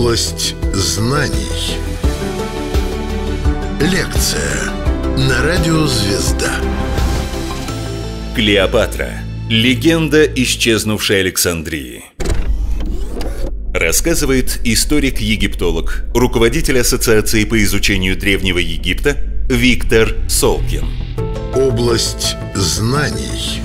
Область знаний. Лекция на радио «Звезда». Клеопатра. Легенда исчезнувшей Александрии. Рассказывает историк-египтолог, руководитель Ассоциации по изучению Древнего Египта Виктор Солкин. Область знаний.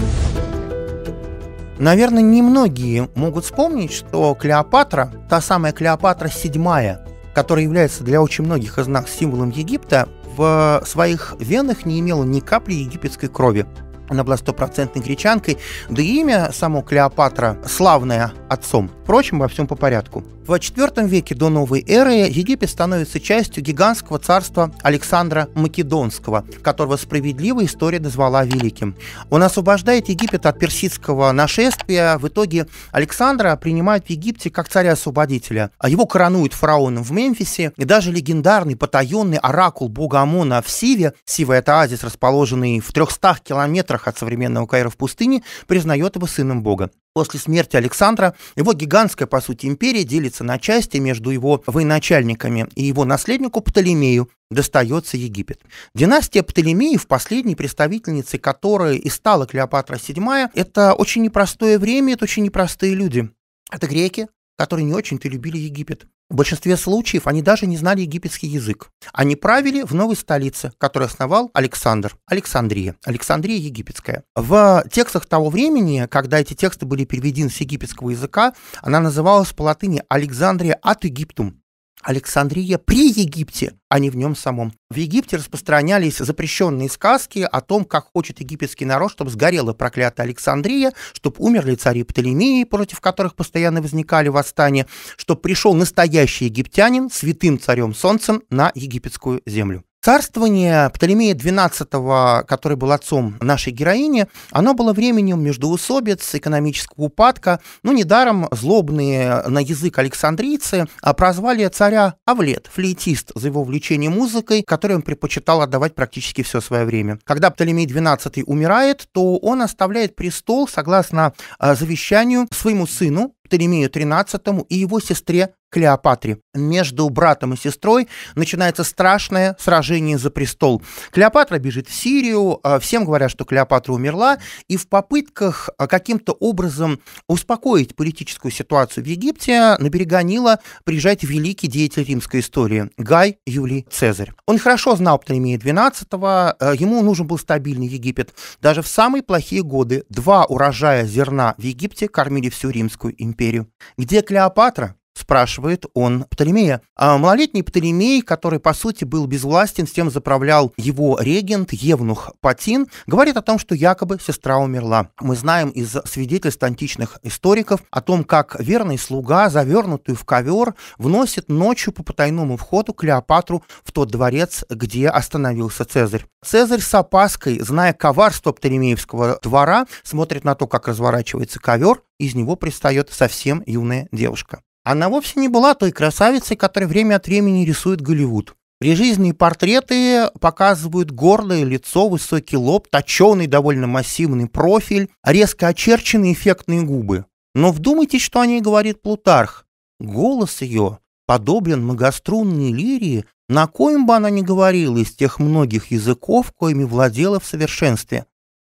Наверное, немногие могут вспомнить, что Клеопатра, та самая Клеопатра VII, которая является для очень многих из нас символом Египта, в своих венах не имела ни капли египетской крови. Она была стопроцентной гречанкой, да и имя само Клеопатра славное отцом. Впрочем, во всем по порядку. В IV веке до новой эры Египет становится частью гигантского царства Александра Македонского, которого справедливая история назвала великим. Он освобождает Египет от персидского нашествия. В итоге Александра принимают в Египте как царя-освободителя. А его коронуют фараоном в Мемфисе, и даже легендарный потаенный оракул бога Амона в Сиве, Сива – это Азис, расположенный в 300 километрах от современного Каира в пустыне, признает его сыном бога. После смерти Александра его гигантская, по сути, империя делится на части между его военачальниками и его наследнику Птолемею достается Египет. Династия Птолемеев, последней представительницей которой и стала Клеопатра VII, это очень непростое время, это очень непростые люди. Это греки, которые не очень-то любили Египет. В большинстве случаев они даже не знали египетский язык. Они правили в новой столице, которую основал Александр, Александрия, Александрия египетская. В текстах того времени, когда эти тексты были переведены с египетского языка, она называлась по латыни Александрия от Египтум, Александрия при Египте, а не в нем самом. В Египте распространялись запрещенные сказки о том, как хочет египетский народ, чтобы сгорела проклятая Александрия, чтобы умерли цари Птолемеи, против которых постоянно возникали восстания, чтобы пришел настоящий египтянин, святым царем солнцем, на египетскую землю. Царствование Птолемея XII, который был отцом нашей героини, оно было временем междуусобиц, экономического упадка. Ну, недаром злобные на язык александрийцы а, прозвали царя Авлет, флейтист, за его увлечение музыкой, которой он предпочитал отдавать практически все свое время. Когда Птолемей XII умирает, то он оставляет престол, согласно а, завещанию, своему сыну, Птолемею XIII и его сестре Клеопатре. Между братом и сестрой начинается страшное сражение за престол. Клеопатра бежит в Сирию, а, всем говорят, что Клеопатра умерла, и в попытках а, каким-то образом успокоить политическую ситуацию в Египте на берега Нила приезжает великий деятель римской истории Гай Юлий Цезарь. Он хорошо знал Птолемея XII, а, ему нужен был стабильный Египет. Даже в самые плохие годы два урожая зерна в Египте кормили всю Римскую империю. Где Клеопатра, спрашивает он Птолемея. А малолетний Птолемей, который, по сути, был безвластен, с тем заправлял его регент Евнух Патин, говорит о том, что якобы сестра умерла. Мы знаем из свидетельств античных историков о том, как верный слуга, завернутую в ковер, вносит ночью по потайному входу Клеопатру в тот дворец, где остановился Цезарь. Цезарь с опаской, зная коварство Птолемеевского двора, смотрит на то, как разворачивается ковер, из него пристает совсем юная девушка. Она вовсе не была той красавицей, которая время от времени рисует Голливуд. Прижизненные портреты показывают гордое лицо, высокий лоб, точеный довольно массивный профиль, резко очерченные эффектные губы. Но вдумайтесь, что о ней говорит Плутарх. Голос ее подоблен многострунной лирии, на коем бы она ни говорила из тех многих языков, коими владела в совершенстве.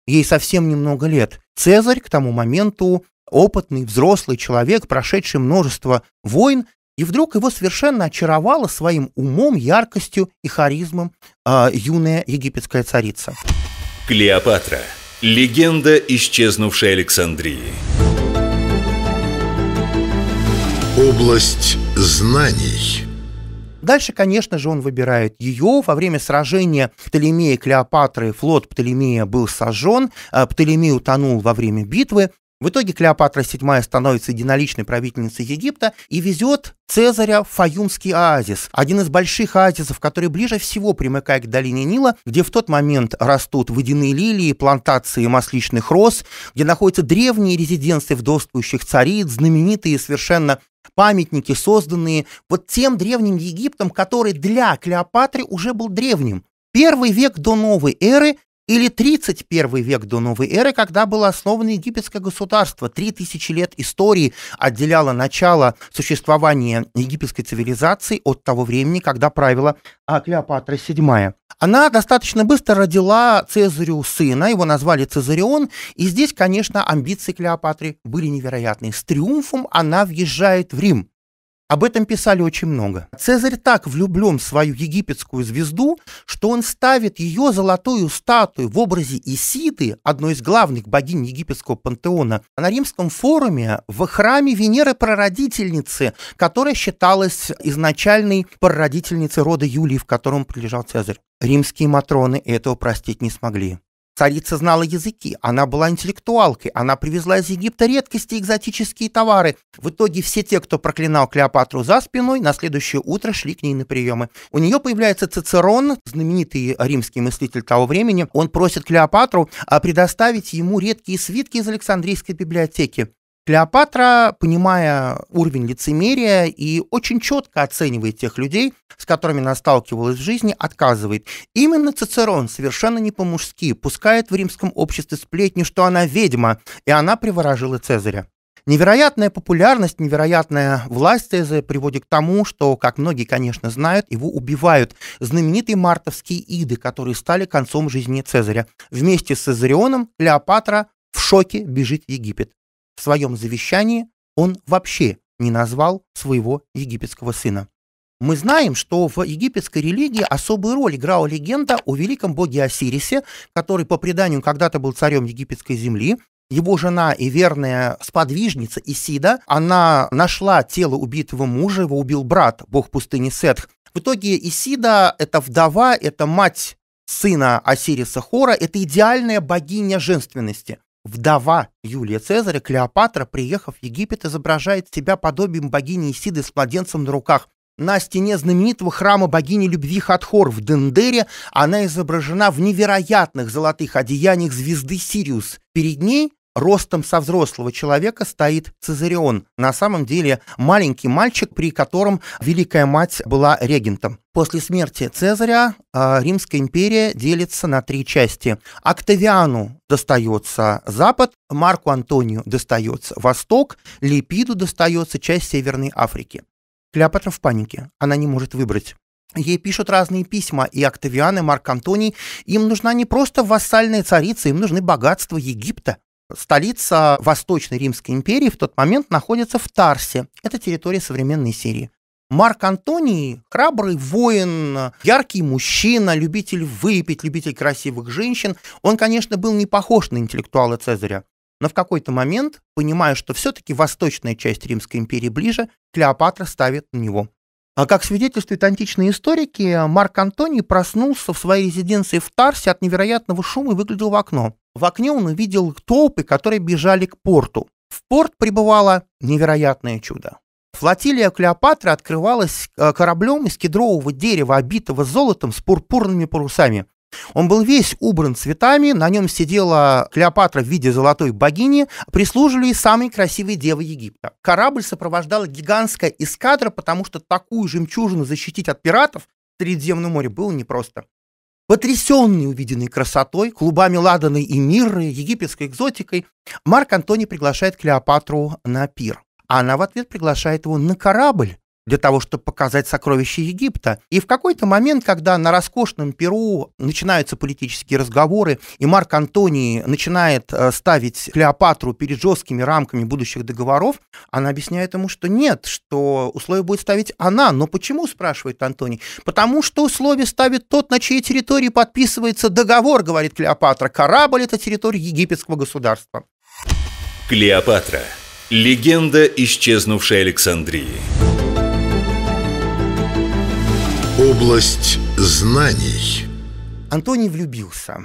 Ей совсем немного лет. Цезарь к тому моменту опытный, взрослый человек, прошедший множество войн, и вдруг его совершенно очаровала своим умом, яркостью и харизмом э, юная египетская царица. Клеопатра. Легенда исчезнувшей Александрии. Область знаний. Дальше, конечно же, он выбирает ее. Во время сражения Птолемея и Клеопатры флот Птолемея был сожжен, а, Птолемей утонул во время битвы, в итоге Клеопатра VII становится единоличной правительницей Египта и везет Цезаря в Фаюмский оазис, один из больших оазисов, который ближе всего примыкает к долине Нила, где в тот момент растут водяные лилии, плантации масличных роз, где находятся древние резиденции вдовствующих цариц, знаменитые совершенно памятники, созданные вот тем древним Египтом, который для Клеопатры уже был древним. Первый век до новой эры или 31 век до новой эры, когда было основано египетское государство. Три тысячи лет истории отделяло начало существования египетской цивилизации от того времени, когда правила а, Клеопатра VII. Она достаточно быстро родила Цезарю сына, его назвали Цезарион, и здесь, конечно, амбиции Клеопатры были невероятные. С триумфом она въезжает в Рим. Об этом писали очень много. Цезарь так влюблен в свою египетскую звезду, что он ставит ее золотую статую в образе Исиды, одной из главных богинь египетского пантеона, на римском форуме в храме Венеры Прародительницы, которая считалась изначальной прародительницей рода Юлии, в котором прилежал Цезарь. Римские матроны этого простить не смогли. Царица знала языки, она была интеллектуалкой, она привезла из Египта редкости и экзотические товары. В итоге все те, кто проклинал Клеопатру за спиной, на следующее утро шли к ней на приемы. У нее появляется Цицерон, знаменитый римский мыслитель того времени. Он просит Клеопатру а, предоставить ему редкие свитки из Александрийской библиотеки. Клеопатра, понимая уровень лицемерия и очень четко оценивает тех людей, с которыми она сталкивалась в жизни, отказывает. Именно Цицерон совершенно не по-мужски пускает в римском обществе сплетни, что она ведьма, и она приворожила Цезаря. Невероятная популярность, невероятная власть Цезаря приводит к тому, что, как многие, конечно, знают, его убивают знаменитые мартовские иды, которые стали концом жизни Цезаря. Вместе с Цезарионом Клеопатра в шоке бежит в Египет. В своем завещании он вообще не назвал своего египетского сына. Мы знаем, что в египетской религии особую роль играла легенда о великом боге Осирисе, который по преданию когда-то был царем египетской земли. Его жена и верная сподвижница Исида, она нашла тело убитого мужа, его убил брат, бог пустыни Сетх. В итоге Исида – это вдова, это мать сына Осириса Хора, это идеальная богиня женственности. Вдова Юлия Цезаря, Клеопатра, приехав в Египет, изображает себя подобием богини Исиды с младенцем на руках. На стене знаменитого храма богини любви Хатхор в Дендере она изображена в невероятных золотых одеяниях звезды Сириус. Перед ней ростом со взрослого человека стоит Цезарион, на самом деле маленький мальчик, при котором Великая Мать была регентом. После смерти Цезаря а, Римская империя делится на три части. Октавиану достается Запад, Марку Антонию достается Восток, Липиду достается часть Северной Африки. Клеопатра в панике, она не может выбрать. Ей пишут разные письма, и Октавиан, и Марк Антоний. Им нужна не просто вассальная царица, им нужны богатства Египта. Столица Восточной Римской империи в тот момент находится в Тарсе. Это территория современной Сирии. Марк Антоний – храбрый воин, яркий мужчина, любитель выпить, любитель красивых женщин. Он, конечно, был не похож на интеллектуала Цезаря, но в какой-то момент, понимая, что все-таки восточная часть Римской империи ближе, Клеопатра ставит на него а как свидетельствуют античные историки, Марк Антоний проснулся в своей резиденции в Тарсе от невероятного шума и выглядел в окно. В окне он увидел толпы, которые бежали к порту. В порт прибывало невероятное чудо. Флотилия Клеопатры открывалась э, кораблем из кедрового дерева, обитого золотом с пурпурными парусами. Он был весь убран цветами, на нем сидела Клеопатра в виде золотой богини, прислужили самые красивые девы Египта. Корабль сопровождала гигантская эскадра, потому что такую жемчужину защитить от пиратов в Средиземном море было непросто. Потрясенный увиденной красотой, клубами ладаны и мирры, египетской экзотикой, Марк Антоний приглашает Клеопатру на пир. А она в ответ приглашает его на корабль, для того, чтобы показать сокровища Египта. И в какой-то момент, когда на роскошном Перу начинаются политические разговоры, и Марк Антоний начинает э, ставить Клеопатру перед жесткими рамками будущих договоров, она объясняет ему, что нет, что условия будет ставить она. Но почему, спрашивает Антоний? Потому что условия ставит тот, на чьей территории подписывается договор, говорит Клеопатра. Корабль – это территория египетского государства. Клеопатра. Легенда исчезнувшей Александрии. Область знаний. Антоний влюбился.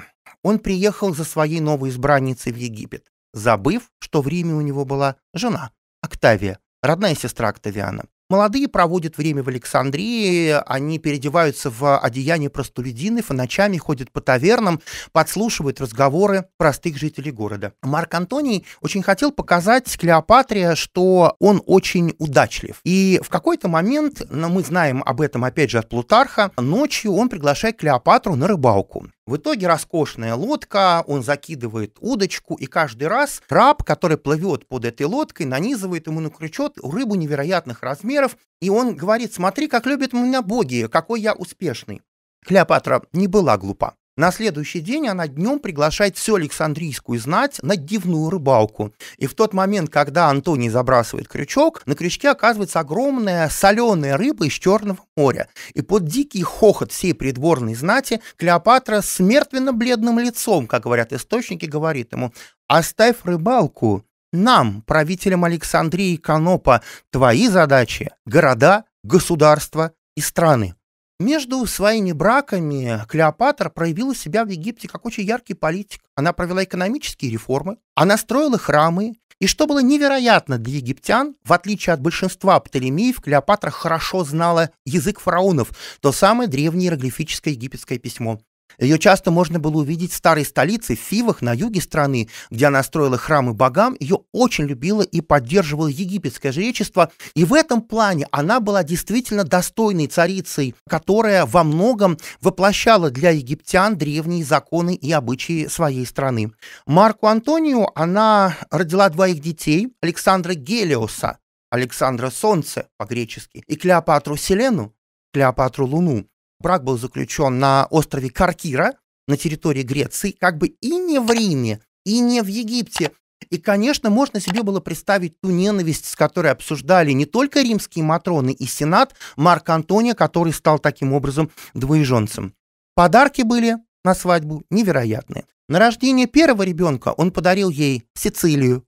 Он приехал за своей новой избранницей в Египет, забыв, что в Риме у него была жена, Октавия, родная сестра Октавиана. Молодые проводят время в Александрии, они переодеваются в одеяние простолюдинов и ночами ходят по тавернам, подслушивают разговоры простых жителей города. Марк Антоний очень хотел показать Клеопатре, что он очень удачлив. И в какой-то момент, но мы знаем об этом опять же от Плутарха, ночью он приглашает Клеопатру на рыбалку. В итоге роскошная лодка, он закидывает удочку, и каждый раз раб, который плывет под этой лодкой, нанизывает ему на крючок рыбу невероятных размеров, и он говорит, смотри, как любят меня боги, какой я успешный. Клеопатра не была глупа. На следующий день она днем приглашает всю Александрийскую знать на дивную рыбалку. И в тот момент, когда Антоний забрасывает крючок, на крючке оказывается огромная соленая рыба из Черного моря. И под дикий хохот всей придворной знати Клеопатра с мертвенно-бледным лицом, как говорят источники, говорит ему «Оставь рыбалку, нам, правителям Александрии и Канопа, твои задачи – города, государства и страны». Между своими браками Клеопатра проявила себя в Египте как очень яркий политик. Она провела экономические реформы, она строила храмы, и что было невероятно для египтян, в отличие от большинства Птолемеев, Клеопатра хорошо знала язык фараонов, то самое древнее иероглифическое египетское письмо. Ее часто можно было увидеть в старой столице, в Фивах, на юге страны, где она строила храмы богам. Ее очень любило и поддерживало египетское жречество. И в этом плане она была действительно достойной царицей, которая во многом воплощала для египтян древние законы и обычаи своей страны. Марку Антонию она родила двоих детей, Александра Гелиоса, Александра Солнце по-гречески, и Клеопатру Селену, Клеопатру Луну. Брак был заключен на острове Каркира, на территории Греции, как бы и не в Риме, и не в Египте. И, конечно, можно себе было представить ту ненависть, с которой обсуждали не только римские матроны и сенат Марк Антония, который стал таким образом двоеженцем. Подарки были на свадьбу невероятные. На рождение первого ребенка он подарил ей Сицилию,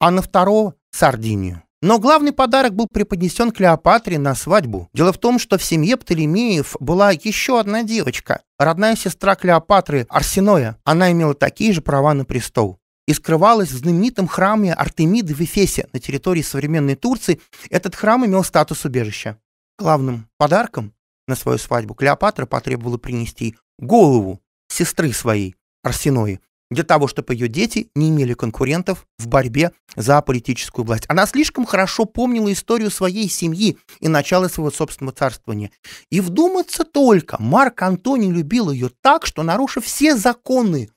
а на второго – Сардинию. Но главный подарок был преподнесен Клеопатре на свадьбу. Дело в том, что в семье Птолемеев была еще одна девочка, родная сестра Клеопатры Арсеноя. Она имела такие же права на престол и скрывалась в знаменитом храме Артемиды в Эфесе на территории современной Турции. Этот храм имел статус убежища. Главным подарком на свою свадьбу Клеопатра потребовала принести голову сестры своей, Арсенои, для того, чтобы ее дети не имели конкурентов в борьбе за политическую власть. Она слишком хорошо помнила историю своей семьи и начало своего собственного царствования. И вдуматься только, Марк Антоний любил ее так, что, нарушив все законы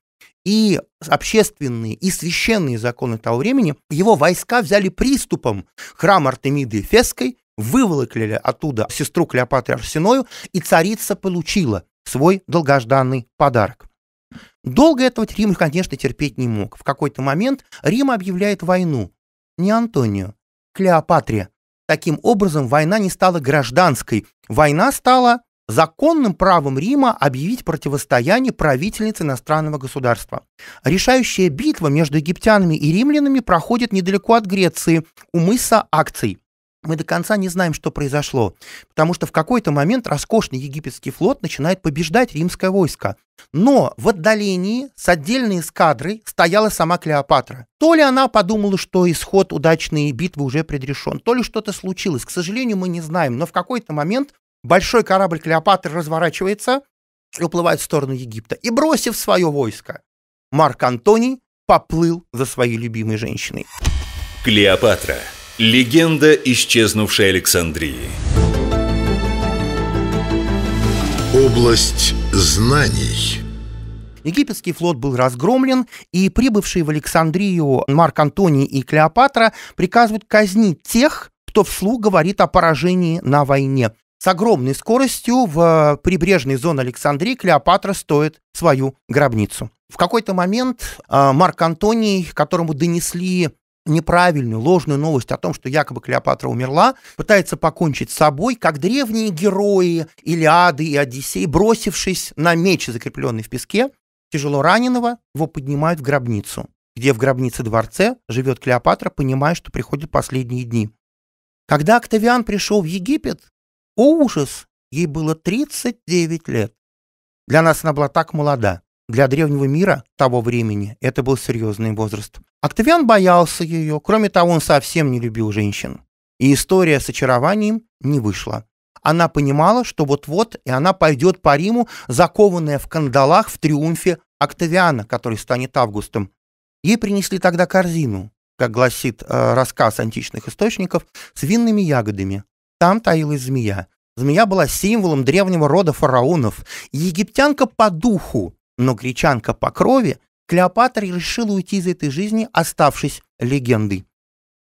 и общественные, и священные законы того времени, его войска взяли приступом храм Артемиды Феской, выволокли оттуда сестру Клеопатры Арсеною, и царица получила свой долгожданный подарок. Долго этого Рим, конечно, терпеть не мог. В какой-то момент Рим объявляет войну. Не Антонию, Клеопатре. Таким образом, война не стала гражданской. Война стала законным правом Рима объявить противостояние правительницы иностранного государства. Решающая битва между египтянами и римлянами проходит недалеко от Греции, у мыса Акций мы до конца не знаем, что произошло, потому что в какой-то момент роскошный египетский флот начинает побеждать римское войско. Но в отдалении с отдельной эскадрой стояла сама Клеопатра. То ли она подумала, что исход удачной битвы уже предрешен, то ли что-то случилось. К сожалению, мы не знаем, но в какой-то момент большой корабль Клеопатры разворачивается и уплывает в сторону Египта. И бросив свое войско, Марк Антоний поплыл за своей любимой женщиной. Клеопатра – Легенда исчезнувшей Александрии. Область знаний. Египетский флот был разгромлен, и прибывшие в Александрию Марк Антоний и Клеопатра приказывают казнить тех, кто вслух говорит о поражении на войне. С огромной скоростью в прибрежной зоне Александрии Клеопатра стоит свою гробницу. В какой-то момент а, Марк Антоний, которому донесли неправильную, ложную новость о том, что якобы Клеопатра умерла, пытается покончить с собой, как древние герои Илиады и Одиссей, бросившись на меч, закрепленный в песке, тяжело раненого, его поднимают в гробницу, где в гробнице-дворце живет Клеопатра, понимая, что приходят последние дни. Когда Октавиан пришел в Египет, о ужас, ей было 39 лет. Для нас она была так молода. Для древнего мира того времени это был серьезный возраст. Октавиан боялся ее, кроме того, он совсем не любил женщин. И история с очарованием не вышла. Она понимала, что вот-вот и она пойдет по Риму, закованная в кандалах в триумфе Октавиана, который станет Августом. Ей принесли тогда корзину, как гласит э, рассказ античных источников, с винными ягодами. Там таилась змея. Змея была символом древнего рода фараонов. Египтянка по духу но гречанка по крови, Клеопатра решила уйти из этой жизни, оставшись легендой.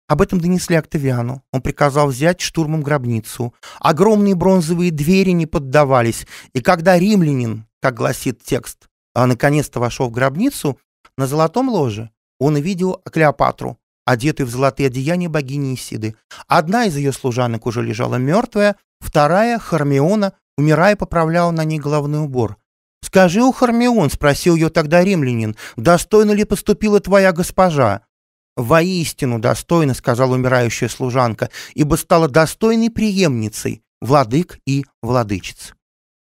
Об этом донесли Октавиану. Он приказал взять штурмом гробницу. Огромные бронзовые двери не поддавались, и когда римлянин, как гласит текст, «А, наконец-то вошел в гробницу, на золотом ложе он увидел Клеопатру, одетую в золотые одеяния богини Исиды. Одна из ее служанок уже лежала мертвая, вторая, Хармиона, умирая, поправляла на ней головной убор. «Скажи у Хармион», — спросил ее тогда римлянин, — «достойно ли поступила твоя госпожа?» «Воистину достойно», — сказала умирающая служанка, «ибо стала достойной преемницей, владык и владычиц».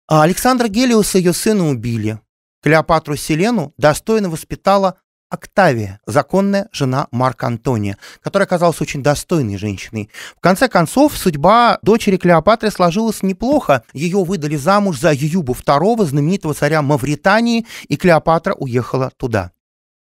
А Александра Гелиуса ее сына убили. Клеопатру Селену достойно воспитала Октавия, законная жена Марка Антония, которая оказалась очень достойной женщиной. В конце концов, судьба дочери Клеопатры сложилась неплохо. Ее выдали замуж за Юбу II, знаменитого царя Мавритании, и Клеопатра уехала туда.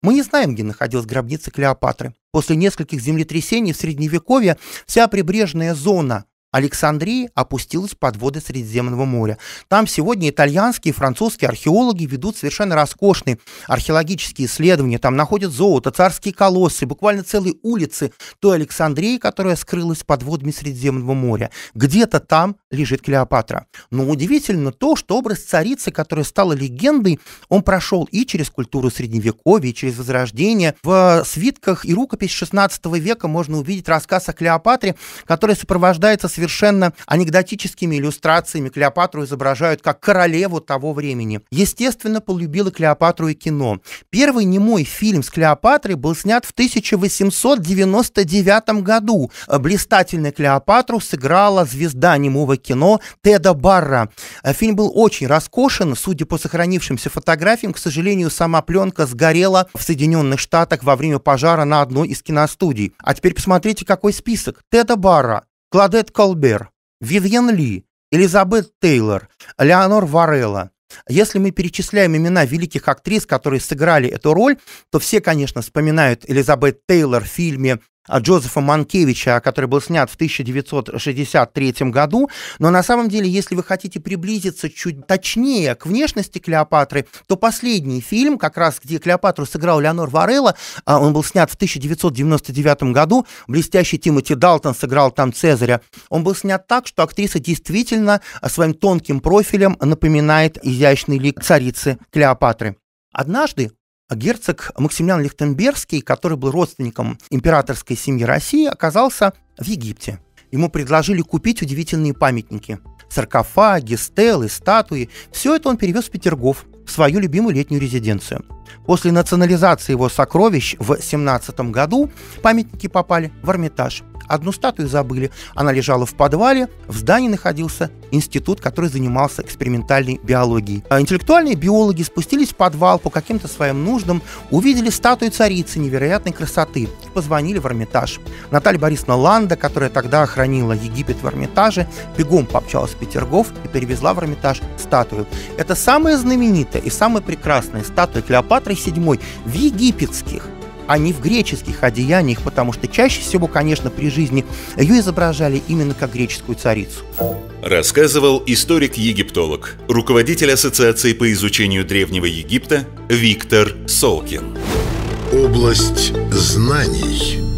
Мы не знаем, где находилась гробница Клеопатры. После нескольких землетрясений в Средневековье вся прибрежная зона Александрии опустилась под воды Средиземного моря. Там сегодня итальянские и французские археологи ведут совершенно роскошные археологические исследования. Там находят золото, царские колоссы, буквально целые улицы той Александрии, которая скрылась под водами Средиземного моря. Где-то там лежит Клеопатра. Но удивительно то, что образ царицы, которая стала легендой, он прошел и через культуру Средневековья, и через Возрождение. В свитках и рукопись XVI века можно увидеть рассказ о Клеопатре, который сопровождается совершенно анекдотическими иллюстрациями Клеопатру изображают как королеву того времени. Естественно, полюбила Клеопатру и кино. Первый немой фильм с Клеопатрой был снят в 1899 году. Блистательный Клеопатру сыграла звезда немого кино Теда Барра. Фильм был очень роскошен. Судя по сохранившимся фотографиям, к сожалению, сама пленка сгорела в Соединенных Штатах во время пожара на одной из киностудий. А теперь посмотрите, какой список. Теда Барра, Кладет Колбер, Вивьен Ли, Элизабет Тейлор, Леонор Варелла. Если мы перечисляем имена великих актрис, которые сыграли эту роль, то все, конечно, вспоминают Элизабет Тейлор в фильме Джозефа Манкевича, который был снят в 1963 году. Но на самом деле, если вы хотите приблизиться чуть точнее к внешности Клеопатры, то последний фильм, как раз где Клеопатру сыграл Леонор Варелла, а, он был снят в 1999 году, блестящий Тимоти Далтон сыграл там Цезаря. Он был снят так, что актриса действительно а, своим тонким профилем напоминает изящный лик царицы Клеопатры. Однажды а герцог Максимилиан Лихтенбергский, который был родственником императорской семьи России, оказался в Египте. Ему предложили купить удивительные памятники. Саркофаги, стелы, статуи. Все это он перевез в Петергоф, в свою любимую летнюю резиденцию. После национализации его сокровищ в 17 году памятники попали в Эрмитаж. Одну статую забыли. Она лежала в подвале. В здании находился институт, который занимался экспериментальной биологией. А интеллектуальные биологи спустились в подвал по каким-то своим нуждам, увидели статую царицы невероятной красоты и позвонили в Эрмитаж. Наталья Борисовна Ланда, которая тогда хранила Египет в Эрмитаже, бегом пообщалась в Петергоф и перевезла в Эрмитаж статую. Это самая знаменитая и самая прекрасная статуя Клеопатры VII в египетских а не в греческих одеяниях, потому что чаще всего, конечно, при жизни ее изображали именно как греческую царицу. Рассказывал историк-египтолог, руководитель Ассоциации по изучению Древнего Египта Виктор Солкин. Область знаний.